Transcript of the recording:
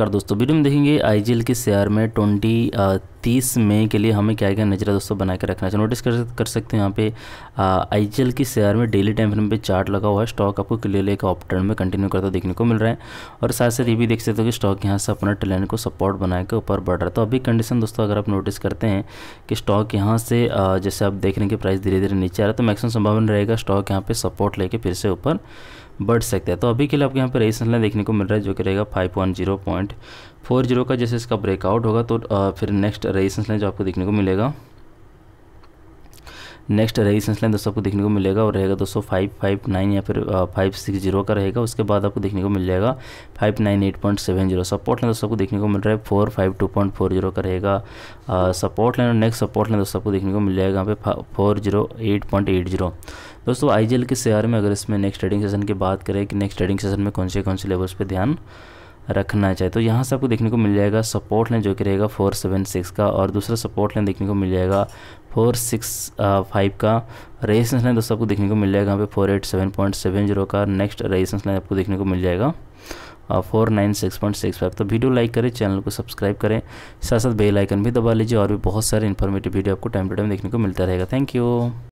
नमस्कार दोस्तों वीडियो में देखेंगे आई के शेयर में ट्वेंटी तीस मई के लिए हमें क्या क्या नजरा दोस्तों बना के रखना चाहिए नोटिस कर कर सकते हैं यहाँ पे आई जी के शेयर में डेली टाइम फ्रेम पे चार्ट लगा हुआ है स्टॉक आपको क्लियरली एक ऑप ट्रेंड में कंटिन्यू करता देखने को मिल रहा है और साथ साथ ये भी देख सकते हो कि स्टॉक यहाँ से अपना ट्रेन को सपोर्ट बना के ऊपर बढ़ रहा है तो अभी कंडीशन दोस्तों अगर आप नोटिस करते हैं कि स्टॉक यहाँ से जैसे आप देख रहे हैं कि प्राइस धीरे धीरे नीचे आ रहा है तो मैक्सिमम संभावना रहेगा स्टॉक यहाँ पर सपोर्ट लेके फिर से ऊपर बढ़ सकता है तो अभी के लिए आपको यहाँ पर रेजिस्टेंस लाइन देखने को मिल रहा है जो कि रहेगा five point zero point four zero का जैसे इसका ब्रेकआउट होगा तो फिर नेक्स्ट रेजिस्टेंस लाइन जो आपको देखने को मिलेगा नेक्स्ट रेजिस्टेंस लाइन दोस्तों आपको देखने को मिलेगा और रहेगा दोस्तों फाइव फाइव नाइन या फिर फाइव सिक्स जीरो का रहेगा उसके बाद आपको देखने को मिल जाएगा five nine eight point seven zero support line दोस्तों आपको देखने को मिल रहा है four five two point four zero का रहेगा सपोर्ट लाइन और नेक्स्ट सपोर्ट लाइन दोस्तों आपको देखने को मिल जाएगा यहाँ पे four zero eight point eight zero दोस्तों आई के शेयर में अगर इसमें नेक्स्ट ट्रेडिंग सेशन की बात करें कि नेक्स्ट ट्रेडिंग सेशन में कौन से कौन से लेवल्स पर ध्यान रखना चाहिए तो यहाँ से आपको देखने को मिल जाएगा सपोर्ट लाइन जो कि रहेगा फोर सेवन सिक्स का और दूसरा सपोर्ट लाइन देखने को मिल जाएगा फोर सिक्स फाइव का रेजिस्टेंस लाइन दोस्तों आपको देखने को मिल जाएगा यहाँ पे four eight seven point seven zero का नेक्स्ट रेजिस्टेंस लाइन आपको देखने को मिल जाएगा four nine six point six five तो वीडियो लाइक करें चैनल को सब्सक्राइब करें साथ साथ बेलाइकन भी दबा लीजिए और भी बहुत सारे इन्फॉर्मेटिव वीडियो आपको टाइम टू टाइम देखने को मिलता रहेगा थैंक यू